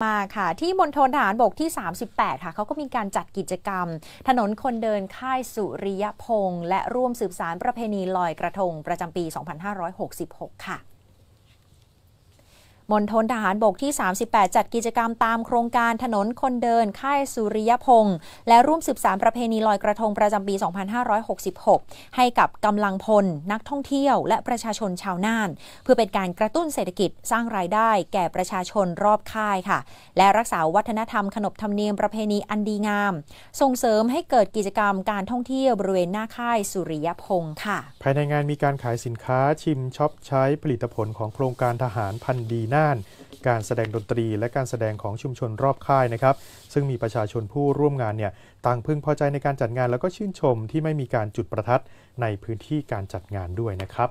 มาค่ะ ที่มณฑลทหารบกที่ 38 ค่ะ เขาก็มีการจัดกิจกรรม ถนนคนเดินค่ายสุริยพงษ์และร่วมสืบสารประเพณีลอยกระทงประจำปี 2566 ค่ะมณฑลทหารบกที่ 38 จัดกิจกรรมตามโครงการถนนคนเดินค่ายสุริยพงษ์และร่วมสืบสารประเพณีลอยกระทงประจำปี 2566 ให้กับกำลังพลนักท่องเที่ยว และประชาชนชาวน่าน เพื่อเป็นการกระตุ้นเศรษฐกิจสร้างรายได้แก่ประชาชนรอบค่ายค่ะ และรักษาวัฒนธรรมขนบธรรมเนียมประเพณีอันดีงาม ส่งเสริมให้เกิดกิจกรรมการท่องเที่ยวบริเวณหน้าค่ายสุริยพงษ์ค่ะ ภายในงานมีการขายสินค้าชิมช็อปใช้ผลิตผลของโครงการทหารพันดีน่าานการแสดงดนตรีและการแสดงของชุมชนรอบค่ายนะครับ ซึ่งมีประชาชนผู้ร่วมงานเนี่ยต่างพึงพอใจในการจัดงานแล้วก็ชื่นชมที่ไม่มีการจุดประทัดในพื้นที่การจัดงานด้วยนะครับ